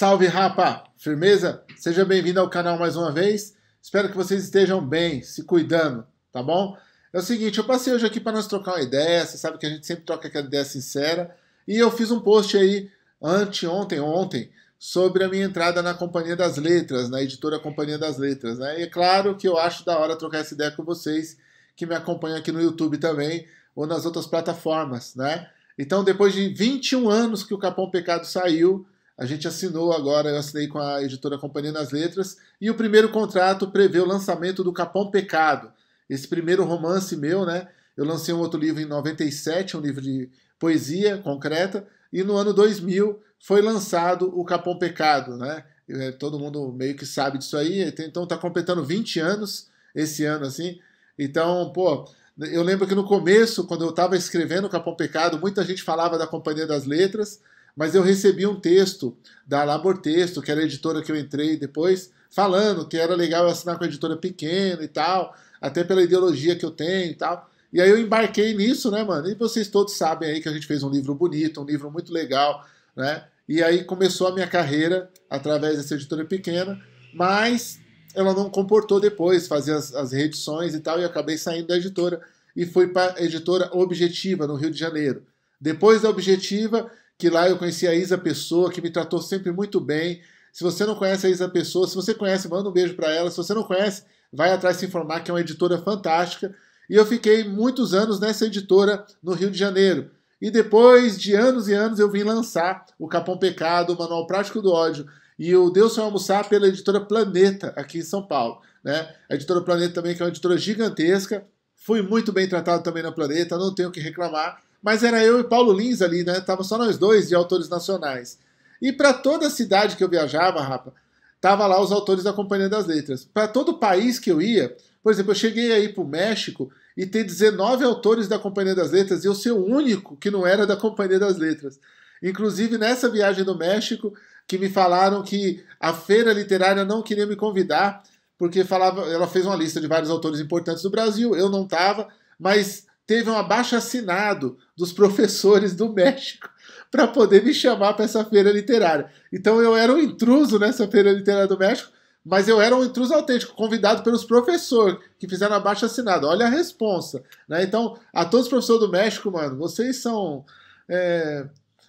Salve rapa! Firmeza? Seja bem-vindo ao canal mais uma vez. Espero que vocês estejam bem, se cuidando, tá bom? É o seguinte, eu passei hoje aqui para nós trocar uma ideia, você sabe que a gente sempre troca aquela ideia sincera, e eu fiz um post aí anteontem, ontem, sobre a minha entrada na Companhia das Letras, na editora Companhia das Letras, né? E é claro que eu acho da hora trocar essa ideia com vocês que me acompanham aqui no YouTube também ou nas outras plataformas, né? Então, depois de 21 anos que o Capão Pecado saiu, a gente assinou agora, eu assinei com a editora Companhia nas Letras, e o primeiro contrato prevê o lançamento do Capão Pecado, esse primeiro romance meu, né? Eu lancei um outro livro em 97, um livro de poesia concreta, e no ano 2000 foi lançado o Capão Pecado, né? É, todo mundo meio que sabe disso aí, então está completando 20 anos esse ano, assim. Então, pô, eu lembro que no começo, quando eu estava escrevendo o Capão Pecado, muita gente falava da Companhia das Letras, mas eu recebi um texto da Labor Texto, que era a editora que eu entrei depois, falando que era legal eu assinar com a editora pequena e tal, até pela ideologia que eu tenho e tal. E aí eu embarquei nisso, né, mano? E vocês todos sabem aí que a gente fez um livro bonito, um livro muito legal, né? E aí começou a minha carreira através dessa editora pequena, mas ela não comportou depois, fazer as, as reedições e tal, e acabei saindo da editora e fui para a editora Objetiva, no Rio de Janeiro. Depois da Objetiva, que lá eu conheci a Isa Pessoa, que me tratou sempre muito bem. Se você não conhece a Isa Pessoa, se você conhece, manda um beijo para ela. Se você não conhece, vai atrás se informar, que é uma editora fantástica. E eu fiquei muitos anos nessa editora no Rio de Janeiro. E depois de anos e anos eu vim lançar o Capão Pecado, o Manual Prático do Ódio e o Deus Foi Almoçar pela editora Planeta, aqui em São Paulo. Né? A editora Planeta também, que é uma editora gigantesca. Fui muito bem tratado também na Planeta, não tenho o que reclamar mas era eu e Paulo Lins ali, né? Tava só nós dois de autores nacionais. E para toda cidade que eu viajava, rapa, tava lá os autores da Companhia das Letras. Para todo país que eu ia, por exemplo, eu cheguei aí pro México e tem 19 autores da Companhia das Letras e eu ser o único que não era da Companhia das Letras. Inclusive nessa viagem do México, que me falaram que a feira literária não queria me convidar porque falava, ela fez uma lista de vários autores importantes do Brasil, eu não tava, mas teve um abaixo assinado dos professores do México para poder me chamar para essa feira literária. Então eu era um intruso nessa feira literária do México, mas eu era um intruso autêntico, convidado pelos professores que fizeram abaixo assinado. Olha a responsa. Né? Então, a todos os professores do México, mano, vocês são. É...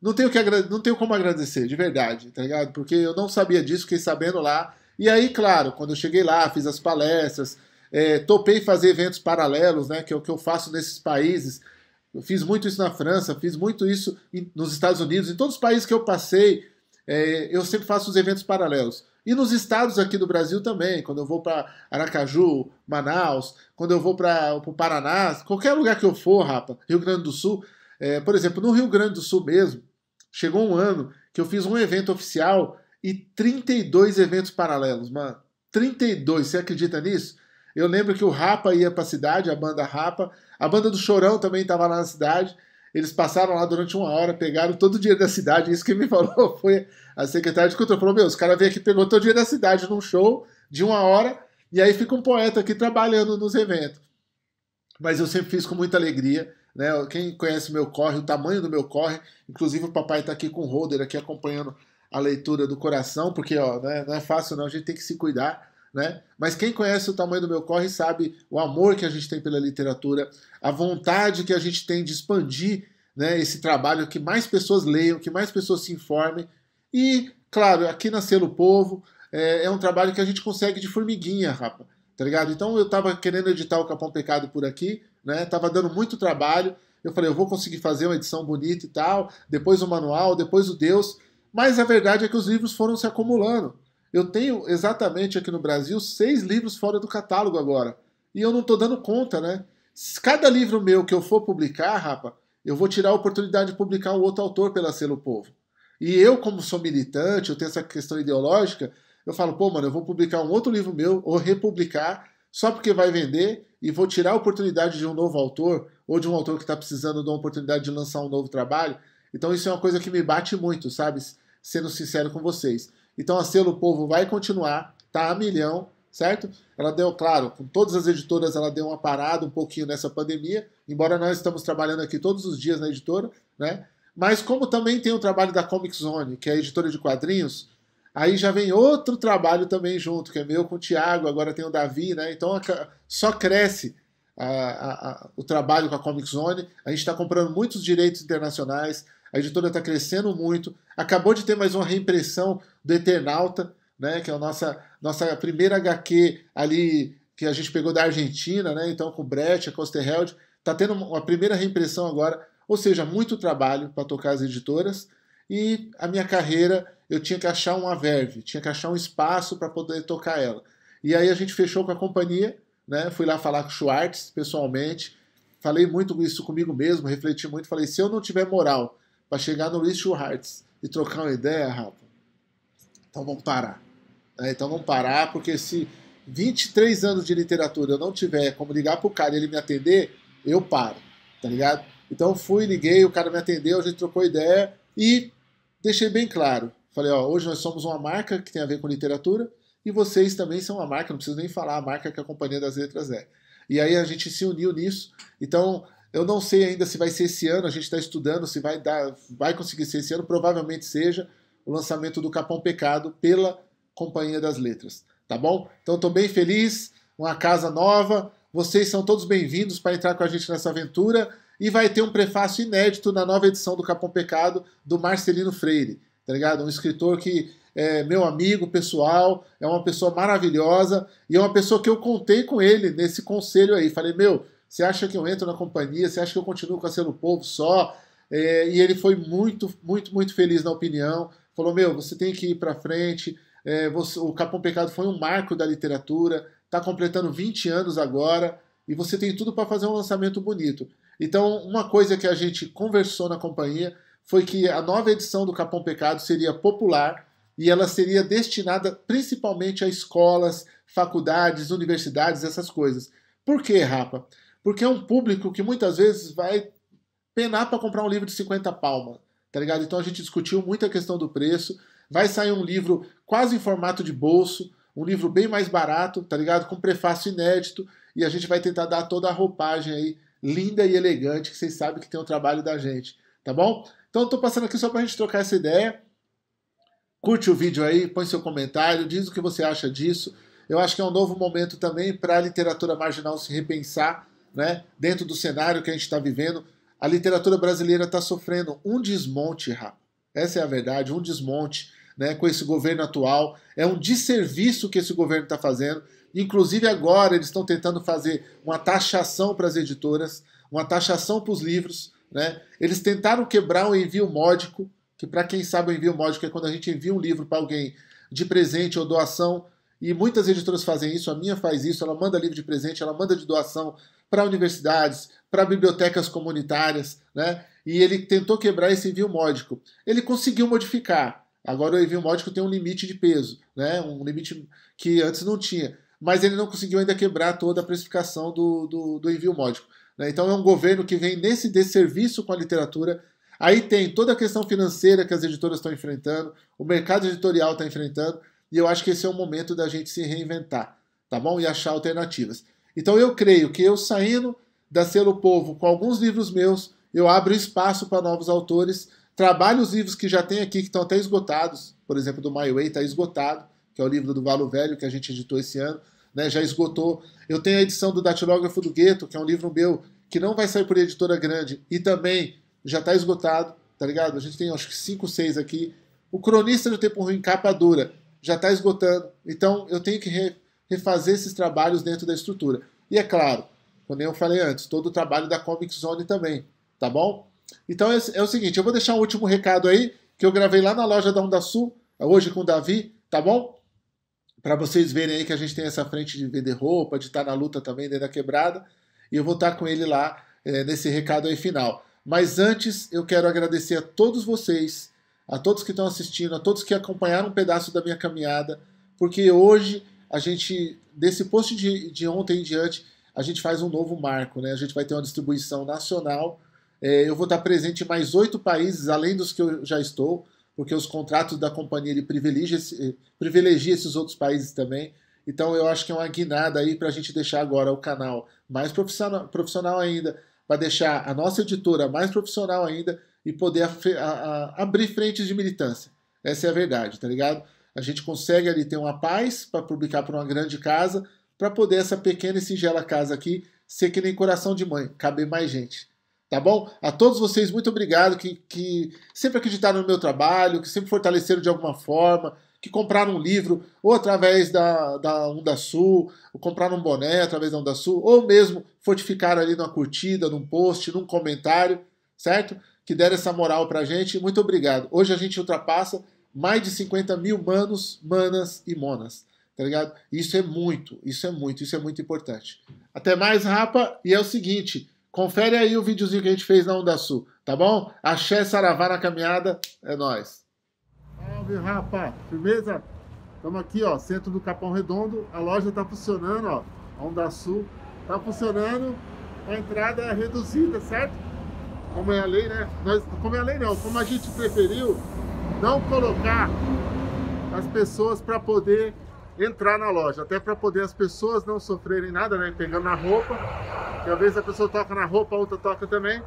Não tenho, que não tenho como agradecer, de verdade, tá ligado? Porque eu não sabia disso, fiquei sabendo lá. E aí, claro, quando eu cheguei lá, fiz as palestras, é, topei fazer eventos paralelos, né, que é o que eu faço nesses países. Eu fiz muito isso na França, fiz muito isso em, nos Estados Unidos, em todos os países que eu passei, é, eu sempre faço os eventos paralelos. E nos estados aqui do Brasil também, quando eu vou para Aracaju, Manaus, quando eu vou para o Paraná, qualquer lugar que eu for, rapa, Rio Grande do Sul, é, por exemplo, no Rio Grande do Sul mesmo, chegou um ano que eu fiz um evento oficial e 32 eventos paralelos, mano. 32, você acredita nisso? Eu lembro que o Rapa ia para a cidade, a banda Rapa. A banda do Chorão também estava lá na cidade. Eles passaram lá durante uma hora, pegaram todo o dinheiro da cidade. Isso que me falou foi a secretária de cultura. Falou: Meu, os caras veio aqui, pegou todo o dinheiro da cidade num show de uma hora. E aí fica um poeta aqui trabalhando nos eventos. Mas eu sempre fiz com muita alegria. Né? Quem conhece meu corre, o tamanho do meu corre, inclusive o papai está aqui com o Holder aqui acompanhando a leitura do coração, porque ó, né? não é fácil não, a gente tem que se cuidar né? Mas quem conhece o tamanho do meu corre sabe o amor que a gente tem pela literatura, a vontade que a gente tem de expandir né, esse trabalho, que mais pessoas leiam, que mais pessoas se informem. E, claro, aqui na Selo Povo é, é um trabalho que a gente consegue de formiguinha, rapa, tá ligado? Então eu estava querendo editar o Capão Pecado por aqui, né? Tava dando muito trabalho. Eu falei, eu vou conseguir fazer uma edição bonita e tal, depois o manual, depois o Deus. Mas a verdade é que os livros foram se acumulando. Eu tenho exatamente aqui no Brasil seis livros fora do catálogo agora. E eu não estou dando conta, né? Cada livro meu que eu for publicar, rapa, eu vou tirar a oportunidade de publicar o outro autor pela Selo Povo. E eu, como sou militante, eu tenho essa questão ideológica, eu falo, pô, mano, eu vou publicar um outro livro meu, ou republicar, só porque vai vender, e vou tirar a oportunidade de um novo autor, ou de um autor que está precisando de uma oportunidade de lançar um novo trabalho. Então isso é uma coisa que me bate muito, sabe? Sendo sincero com vocês. Então a Selo Povo vai continuar, tá a milhão, certo? Ela deu, claro, com todas as editoras, ela deu uma parada um pouquinho nessa pandemia, embora nós estamos trabalhando aqui todos os dias na editora, né? Mas como também tem o trabalho da Comic Zone, que é a editora de quadrinhos, aí já vem outro trabalho também junto, que é meu com o Tiago, agora tem o Davi, né? Então só cresce a, a, a, o trabalho com a Comic Zone, a gente está comprando muitos direitos internacionais, a editora está crescendo muito, acabou de ter mais uma reimpressão do Eternauta, né? Que é a nossa, nossa primeira HQ ali que a gente pegou da Argentina, né? Então com Brecht, Costerheld, tá tendo uma primeira reimpressão agora, ou seja, muito trabalho para tocar as editoras e a minha carreira eu tinha que achar uma verve, tinha que achar um espaço para poder tocar ela. E aí a gente fechou com a companhia, né? Fui lá falar com o Schwartz pessoalmente, falei muito isso comigo mesmo, refleti muito, falei se eu não tiver moral para chegar no Luiz Schwartz e trocar uma ideia, rapaz, então vamos parar. É, então vamos parar, porque se 23 anos de literatura eu não tiver como ligar pro cara e ele me atender, eu paro, tá ligado? Então fui, liguei, o cara me atendeu, a gente trocou ideia e deixei bem claro. Falei, ó, hoje nós somos uma marca que tem a ver com literatura e vocês também são uma marca, não preciso nem falar a marca que a Companhia das Letras é. E aí a gente se uniu nisso. Então, eu não sei ainda se vai ser esse ano, a gente está estudando se vai dar, vai conseguir ser esse ano, provavelmente seja o lançamento do Capão Pecado pela Companhia das Letras, tá bom? Então estou bem feliz, uma casa nova, vocês são todos bem-vindos para entrar com a gente nessa aventura e vai ter um prefácio inédito na nova edição do Capão Pecado do Marcelino Freire, tá ligado? Um escritor que é meu amigo pessoal, é uma pessoa maravilhosa e é uma pessoa que eu contei com ele nesse conselho aí. Falei, meu, você acha que eu entro na companhia? Você acha que eu continuo com a Selo Povo só? É, e ele foi muito, muito, muito feliz na opinião falou: Meu, você tem que ir para frente. É, você, o Capão Pecado foi um marco da literatura, está completando 20 anos agora e você tem tudo para fazer um lançamento bonito. Então, uma coisa que a gente conversou na companhia foi que a nova edição do Capão Pecado seria popular e ela seria destinada principalmente a escolas, faculdades, universidades, essas coisas. Por quê, Rapa? Porque é um público que muitas vezes vai penar para comprar um livro de 50 palmas tá ligado? Então a gente discutiu muito a questão do preço. Vai sair um livro quase em formato de bolso, um livro bem mais barato, tá ligado? Com prefácio inédito. E a gente vai tentar dar toda a roupagem aí, linda e elegante, que vocês sabem que tem o trabalho da gente, tá bom? Então eu tô passando aqui só pra gente trocar essa ideia. Curte o vídeo aí, põe seu comentário, diz o que você acha disso. Eu acho que é um novo momento também para a literatura marginal se repensar, né? Dentro do cenário que a gente está vivendo a literatura brasileira está sofrendo um desmonte, Rafa. Essa é a verdade, um desmonte né, com esse governo atual. É um desserviço que esse governo está fazendo. Inclusive agora eles estão tentando fazer uma taxação para as editoras, uma taxação para os livros. Né? Eles tentaram quebrar o envio módico, que para quem sabe o envio módico é quando a gente envia um livro para alguém de presente ou doação. E muitas editoras fazem isso, a minha faz isso, ela manda livro de presente, ela manda de doação para universidades, para bibliotecas comunitárias, né? E ele tentou quebrar esse envio módico. Ele conseguiu modificar. Agora o envio módico tem um limite de peso, né? Um limite que antes não tinha. Mas ele não conseguiu ainda quebrar toda a precificação do, do, do envio módico. Né? Então é um governo que vem nesse desserviço com a literatura. Aí tem toda a questão financeira que as editoras estão enfrentando, o mercado editorial está enfrentando, e eu acho que esse é o momento da gente se reinventar, tá bom? E achar alternativas. Então eu creio que eu saindo da Selo Povo com alguns livros meus, eu abro espaço para novos autores, trabalho os livros que já tem aqui, que estão até esgotados, por exemplo, do My Way está esgotado, que é o livro do Valo Velho que a gente editou esse ano, né, já esgotou. Eu tenho a edição do Datilógrafo do Gueto, que é um livro meu, que não vai sair por editora grande e também já está esgotado, tá ligado? A gente tem acho que cinco, seis aqui. O Cronista do Tempo Ruim, capa dura, já está esgotando. Então eu tenho que re refazer esses trabalhos dentro da estrutura. E é claro, como eu falei antes, todo o trabalho da Comic Zone também, tá bom? Então é, é o seguinte, eu vou deixar um último recado aí, que eu gravei lá na loja da Onda Sul, hoje com o Davi, tá bom? Para vocês verem aí que a gente tem essa frente de vender roupa, de estar tá na luta também dentro da quebrada, e eu vou estar tá com ele lá é, nesse recado aí final. Mas antes, eu quero agradecer a todos vocês, a todos que estão assistindo, a todos que acompanharam um pedaço da minha caminhada, porque hoje a gente, desse post de, de ontem em diante, a gente faz um novo marco, né? A gente vai ter uma distribuição nacional. É, eu vou estar presente em mais oito países, além dos que eu já estou, porque os contratos da companhia ele privilegia, eh, privilegia esses outros países também. Então eu acho que é uma guinada aí para a gente deixar agora o canal mais profissional, profissional ainda, para deixar a nossa editora mais profissional ainda e poder a, a, a abrir frentes de militância. Essa é a verdade, tá ligado? A gente consegue ali ter uma paz para publicar para uma grande casa, para poder essa pequena e singela casa aqui ser que nem coração de mãe, caber mais gente. Tá bom? A todos vocês, muito obrigado que, que sempre acreditaram no meu trabalho, que sempre fortaleceram de alguma forma, que compraram um livro, ou através da, da Onda Sul, ou compraram um boné através da Onda Sul, ou mesmo fortificaram ali numa curtida, num post, num comentário, certo? Que deram essa moral pra gente. Muito obrigado. Hoje a gente ultrapassa mais de 50 mil manos, manas e monas. Tá ligado? Isso é muito, isso é muito, isso é muito importante. Até mais, rapa. E é o seguinte, confere aí o videozinho que a gente fez na Onda Sul, tá bom? Axé Saravá na caminhada, é nós. Salve, rapa. Firmeza? Estamos aqui, ó, centro do Capão Redondo. A loja tá funcionando, ó. A Onda Sul tá funcionando. A entrada é reduzida, certo? Como é a lei, né? Nós, como é a lei não, como a gente preferiu, não colocar as pessoas para poder entrar na loja, até para poder as pessoas não sofrerem nada, né? Pegando na roupa, que às vezes a pessoa toca na roupa, a outra toca também.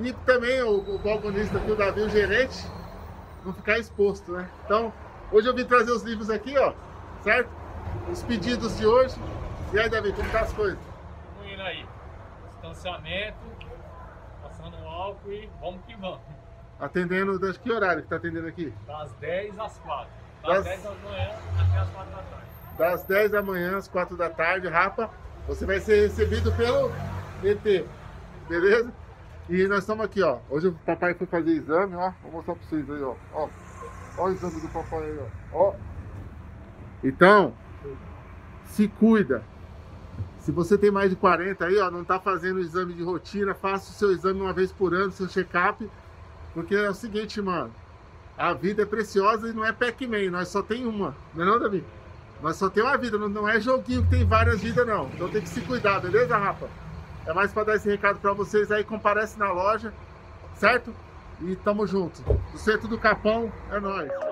E também o, o balconista aqui, o Davi, o gerente, não ficar exposto, né? Então, hoje eu vim trazer os livros aqui, ó, certo? Os pedidos de hoje. E aí, Davi, como tá as coisas? Vamos indo aí. Distanciamento, passando álcool e vamos que vamos. Atendendo das que horário que tá atendendo aqui? Das 10 às 4. Das, das 10 da manhã até as 4 da tarde. Das 10 da manhã às 4 da tarde, Rapa. Você vai ser recebido pelo ET. Beleza? E nós estamos aqui, ó. Hoje o papai foi fazer exame, ó. Vou mostrar para vocês aí, ó. Ó, ó o exame do papai aí, ó. ó. Então, se cuida. Se você tem mais de 40 aí, ó, não está fazendo exame de rotina, faça o seu exame uma vez por ano, seu check-up porque é o seguinte, mano. A vida é preciosa e não é Pac-Man, nós só tem uma. Não é não, Davi? Nós só tem uma vida, não, não é joguinho que tem várias vidas, não. Então tem que se cuidar, beleza, Rafa? É mais para dar esse recado para vocês aí, comparece na loja, certo? E tamo junto. Do centro do Capão, é nóis.